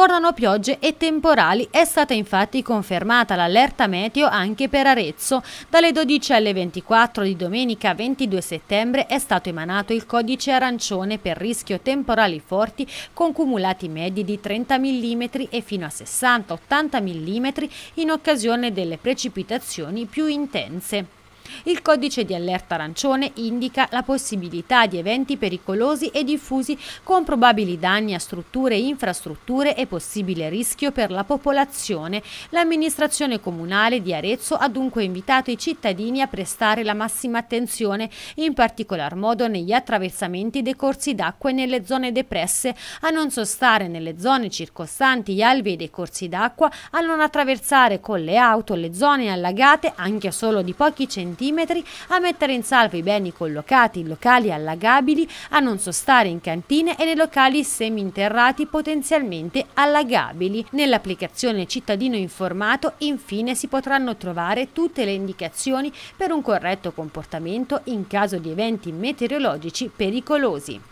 Tornano piogge e temporali, è stata infatti confermata l'allerta meteo anche per Arezzo. Dalle 12 alle 24 di domenica 22 settembre è stato emanato il codice arancione per rischio temporali forti con cumulati medi di 30 mm e fino a 60-80 mm in occasione delle precipitazioni più intense. Il codice di allerta arancione indica la possibilità di eventi pericolosi e diffusi con probabili danni a strutture e infrastrutture e possibile rischio per la popolazione. L'amministrazione comunale di Arezzo ha dunque invitato i cittadini a prestare la massima attenzione, in particolar modo negli attraversamenti dei corsi d'acqua e nelle zone depresse, a non sostare nelle zone circostanti gli alvei dei corsi d'acqua, a non attraversare con le auto le zone allagate anche solo di pochi centimetri cm, a mettere in salvo i beni collocati in locali allagabili, a non sostare in cantine e nei locali seminterrati potenzialmente allagabili. Nell'applicazione Cittadino Informato infine si potranno trovare tutte le indicazioni per un corretto comportamento in caso di eventi meteorologici pericolosi.